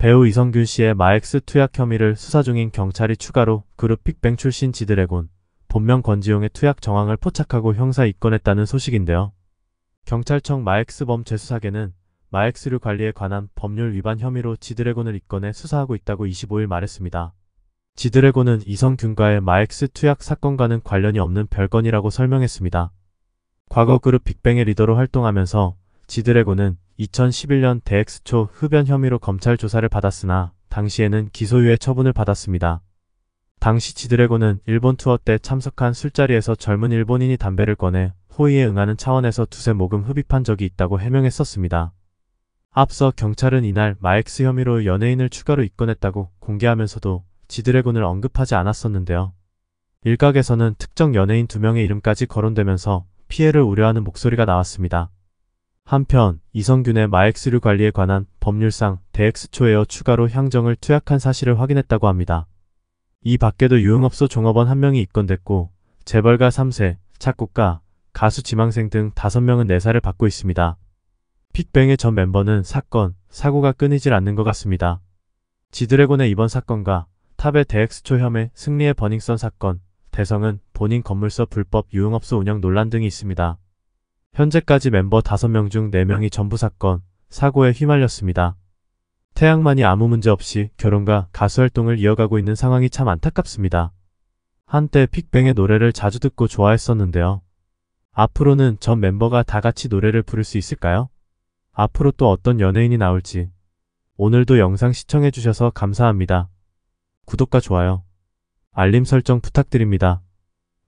배우 이성균 씨의 마엑스 투약 혐의를 수사 중인 경찰이 추가로 그룹 빅뱅 출신 지드래곤, 본명 권지용의 투약 정황을 포착하고 형사 입건했다는 소식인데요. 경찰청 마엑스범 재수사계는 마엑스류 관리에 관한 법률 위반 혐의로 지드래곤을 입건해 수사하고 있다고 25일 말했습니다. 지드래곤은 이성균과의 마엑스 투약 사건과는 관련이 없는 별건이라고 설명했습니다. 과거 그룹 빅뱅의 리더로 활동하면서 지드래곤은 2011년 대엑스초 흡연 혐의로 검찰 조사를 받았으나 당시에는 기소유예 처분을 받았습니다. 당시 지드래곤은 일본 투어 때 참석한 술자리에서 젊은 일본인이 담배를 꺼내 호의에 응하는 차원에서 두세 모금 흡입한 적이 있다고 해명했었습니다. 앞서 경찰은 이날 마엑스 혐의로 연예인을 추가로 입건했다고 공개하면서도 지드래곤을 언급하지 않았었는데요. 일각에서는 특정 연예인 두 명의 이름까지 거론되면서 피해를 우려하는 목소리가 나왔습니다. 한편 이성균의 마엑스류 관리에 관한 법률상 대엑스초에어 추가로 향정을 투약한 사실을 확인했다고 합니다. 이 밖에도 유흥업소 종업원 한명이 입건됐고 재벌가 3세, 착국가, 가수 지망생 등 5명은 내사를 받고 있습니다. 픽뱅의 전 멤버는 사건, 사고가 끊이질 않는 것 같습니다. 지드래곤의 이번 사건과 탑의 대엑스초 혐의 승리의 버닝썬 사건, 대성은 본인 건물서 불법 유흥업소 운영 논란 등이 있습니다. 현재까지 멤버 5명 중 4명이 전부 사건, 사고에 휘말렸습니다. 태양만이 아무 문제 없이 결혼과 가수 활동을 이어가고 있는 상황이 참 안타깝습니다. 한때 픽뱅의 노래를 자주 듣고 좋아했었는데요. 앞으로는 전 멤버가 다 같이 노래를 부를 수 있을까요? 앞으로 또 어떤 연예인이 나올지. 오늘도 영상 시청해주셔서 감사합니다. 구독과 좋아요, 알림 설정 부탁드립니다.